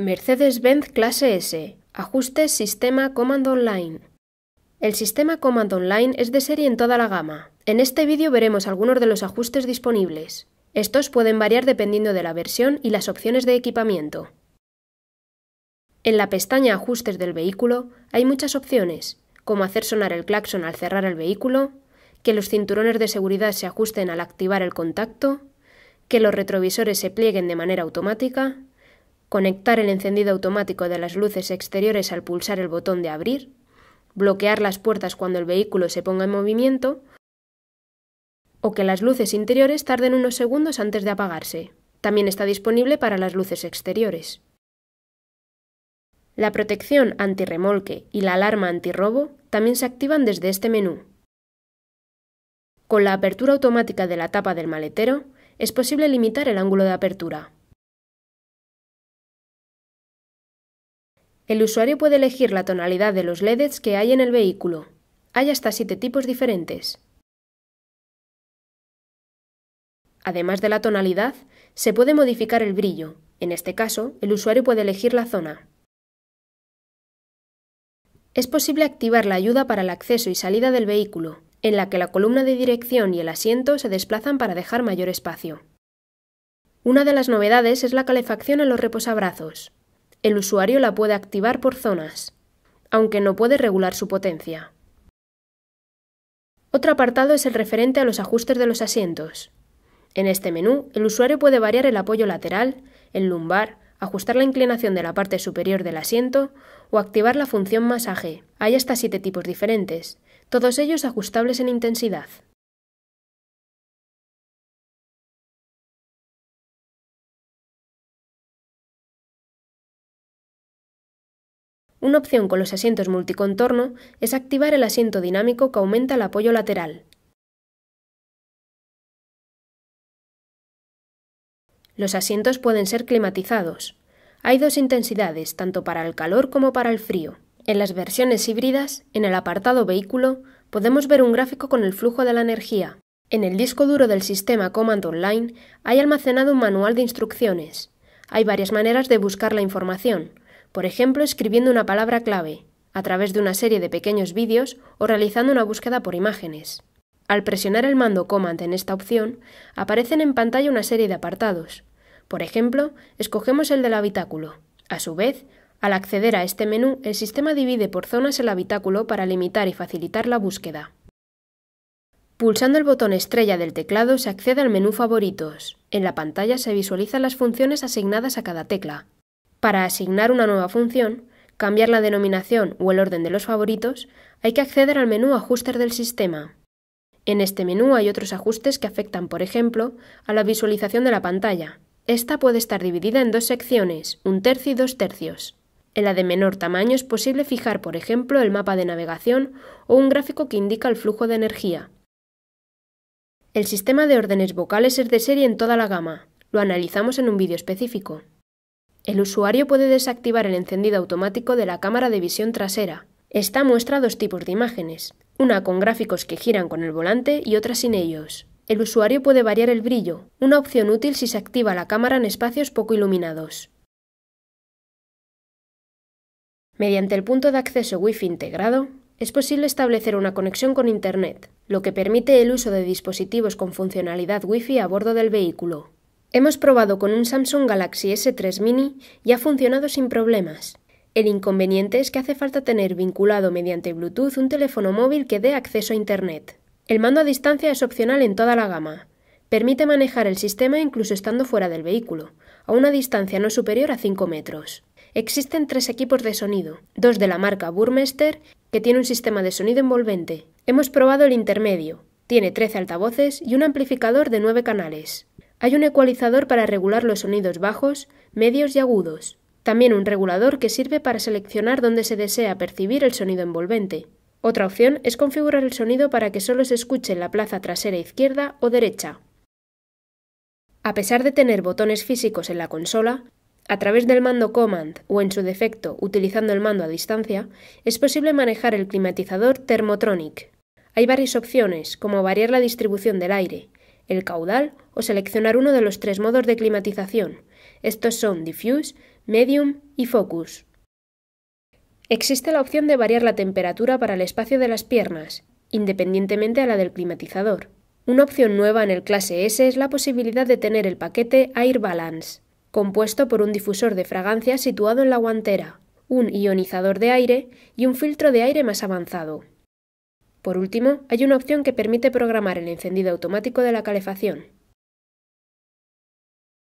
Mercedes-Benz Clase S. Ajustes Sistema Command Online. El sistema Command Online es de serie en toda la gama. En este vídeo veremos algunos de los ajustes disponibles. Estos pueden variar dependiendo de la versión y las opciones de equipamiento. En la pestaña Ajustes del vehículo hay muchas opciones, como hacer sonar el claxon al cerrar el vehículo, que los cinturones de seguridad se ajusten al activar el contacto, que los retrovisores se plieguen de manera automática, conectar el encendido automático de las luces exteriores al pulsar el botón de abrir, bloquear las puertas cuando el vehículo se ponga en movimiento, o que las luces interiores tarden unos segundos antes de apagarse. También está disponible para las luces exteriores. La protección antirremolque y la alarma antirrobo también se activan desde este menú. Con la apertura automática de la tapa del maletero, es posible limitar el ángulo de apertura. El usuario puede elegir la tonalidad de los LEDs que hay en el vehículo. Hay hasta siete tipos diferentes. Además de la tonalidad, se puede modificar el brillo. En este caso, el usuario puede elegir la zona. Es posible activar la ayuda para el acceso y salida del vehículo, en la que la columna de dirección y el asiento se desplazan para dejar mayor espacio. Una de las novedades es la calefacción en los reposabrazos. El usuario la puede activar por zonas, aunque no puede regular su potencia. Otro apartado es el referente a los ajustes de los asientos. En este menú, el usuario puede variar el apoyo lateral, el lumbar, ajustar la inclinación de la parte superior del asiento o activar la función masaje. Hay hasta siete tipos diferentes, todos ellos ajustables en intensidad. Una opción con los asientos multicontorno es activar el asiento dinámico que aumenta el apoyo lateral. Los asientos pueden ser climatizados. Hay dos intensidades, tanto para el calor como para el frío. En las versiones híbridas, en el apartado vehículo, podemos ver un gráfico con el flujo de la energía. En el disco duro del sistema Command Online hay almacenado un manual de instrucciones. Hay varias maneras de buscar la información, por ejemplo escribiendo una palabra clave, a través de una serie de pequeños vídeos o realizando una búsqueda por imágenes. Al presionar el mando Command en esta opción, aparecen en pantalla una serie de apartados. Por ejemplo, escogemos el del habitáculo. A su vez, al acceder a este menú, el sistema divide por zonas el habitáculo para limitar y facilitar la búsqueda. Pulsando el botón estrella del teclado se accede al menú Favoritos. En la pantalla se visualizan las funciones asignadas a cada tecla, para asignar una nueva función, cambiar la denominación o el orden de los favoritos, hay que acceder al menú Ajustes del sistema. En este menú hay otros ajustes que afectan, por ejemplo, a la visualización de la pantalla. Esta puede estar dividida en dos secciones, un tercio y dos tercios. En la de menor tamaño es posible fijar, por ejemplo, el mapa de navegación o un gráfico que indica el flujo de energía. El sistema de órdenes vocales es de serie en toda la gama. Lo analizamos en un vídeo específico. El usuario puede desactivar el encendido automático de la cámara de visión trasera. Esta muestra dos tipos de imágenes, una con gráficos que giran con el volante y otra sin ellos. El usuario puede variar el brillo, una opción útil si se activa la cámara en espacios poco iluminados. Mediante el punto de acceso Wi-Fi integrado, es posible establecer una conexión con Internet, lo que permite el uso de dispositivos con funcionalidad Wi-Fi a bordo del vehículo. Hemos probado con un Samsung Galaxy S3 Mini y ha funcionado sin problemas. El inconveniente es que hace falta tener vinculado mediante Bluetooth un teléfono móvil que dé acceso a Internet. El mando a distancia es opcional en toda la gama. Permite manejar el sistema incluso estando fuera del vehículo, a una distancia no superior a 5 metros. Existen tres equipos de sonido, dos de la marca Burmester, que tiene un sistema de sonido envolvente. Hemos probado el intermedio, tiene 13 altavoces y un amplificador de 9 canales. Hay un ecualizador para regular los sonidos bajos, medios y agudos. También un regulador que sirve para seleccionar dónde se desea percibir el sonido envolvente. Otra opción es configurar el sonido para que solo se escuche en la plaza trasera izquierda o derecha. A pesar de tener botones físicos en la consola, a través del mando Command o en su defecto utilizando el mando a distancia, es posible manejar el climatizador Thermotronic. Hay varias opciones, como variar la distribución del aire, el caudal o seleccionar uno de los tres modos de climatización. Estos son Diffuse, Medium y Focus. Existe la opción de variar la temperatura para el espacio de las piernas, independientemente a la del climatizador. Una opción nueva en el clase S es la posibilidad de tener el paquete Air Balance, compuesto por un difusor de fragancia situado en la guantera, un ionizador de aire y un filtro de aire más avanzado. Por último, hay una opción que permite programar el encendido automático de la calefacción.